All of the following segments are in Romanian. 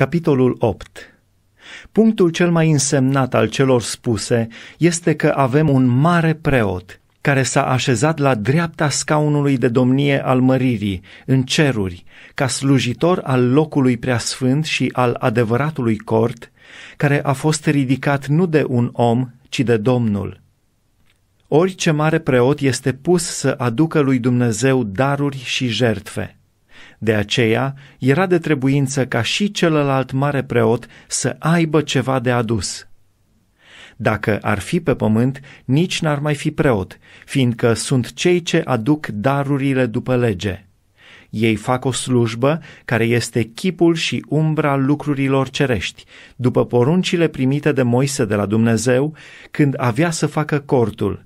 Capitolul 8 Punctul cel mai însemnat al celor spuse este că avem un mare preot care s-a așezat la dreapta scaunului de domnie al măririi, în ceruri, ca slujitor al locului preasfânt și al adevăratului cort, care a fost ridicat nu de un om, ci de Domnul. Orice mare preot este pus să aducă lui Dumnezeu daruri și jertfe – de aceea, era de trebuință ca și celălalt mare preot să aibă ceva de adus. Dacă ar fi pe pământ, nici n-ar mai fi preot, fiindcă sunt cei ce aduc darurile după lege. Ei fac o slujbă care este chipul și umbra lucrurilor cerești, după poruncile primite de Moise de la Dumnezeu, când avea să facă cortul.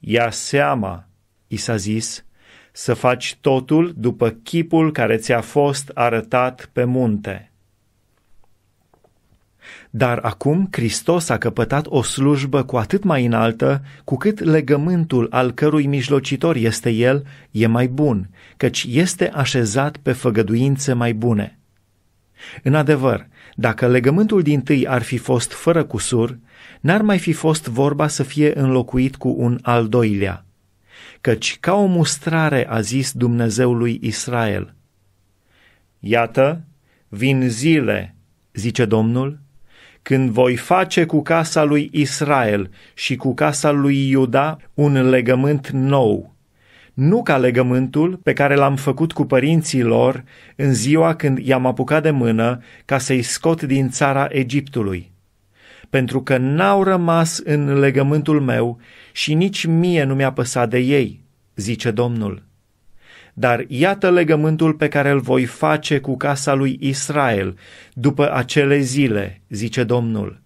Ia seama, i s-a zis, să faci totul după chipul care ți-a fost arătat pe munte. Dar acum Hristos a căpătat o slujbă cu atât mai înaltă, cu cât legământul al cărui mijlocitor este el e mai bun, căci este așezat pe făgăduințe mai bune. În adevăr, dacă legământul din tâi ar fi fost fără cusur, n-ar mai fi fost vorba să fie înlocuit cu un al doilea – căci ca o mustrare a zis Dumnezeul lui Israel. Iată, vin zile, zice Domnul, când voi face cu casa lui Israel și cu casa lui Iuda un legământ nou, nu ca legământul pe care l-am făcut cu părinții lor în ziua când i-am apucat de mână ca să-i scot din țara Egiptului pentru că n-au rămas în legământul meu și nici mie nu mi-a păsat de ei, zice Domnul. Dar iată legământul pe care îl voi face cu casa lui Israel după acele zile, zice Domnul.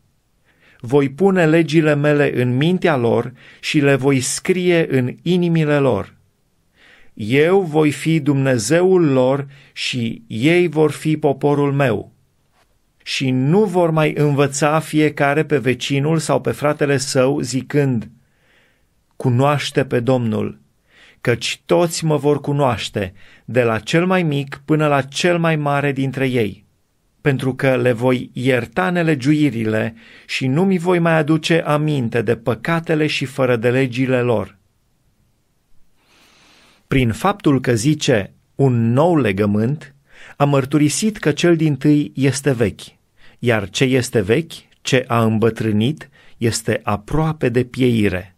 Voi pune legile mele în mintea lor și le voi scrie în inimile lor. Eu voi fi Dumnezeul lor și ei vor fi poporul meu, și nu vor mai învăța fiecare pe vecinul sau pe fratele său zicând, Cunoaște pe Domnul, căci toți mă vor cunoaște, de la cel mai mic până la cel mai mare dintre ei, pentru că le voi ierta nelegiuirile și nu mi voi mai aduce aminte de păcatele și fără de legile lor. Prin faptul că zice un nou legământ, a mărturisit că cel din tâi este vechi, iar ce este vechi, ce a îmbătrânit, este aproape de pieire.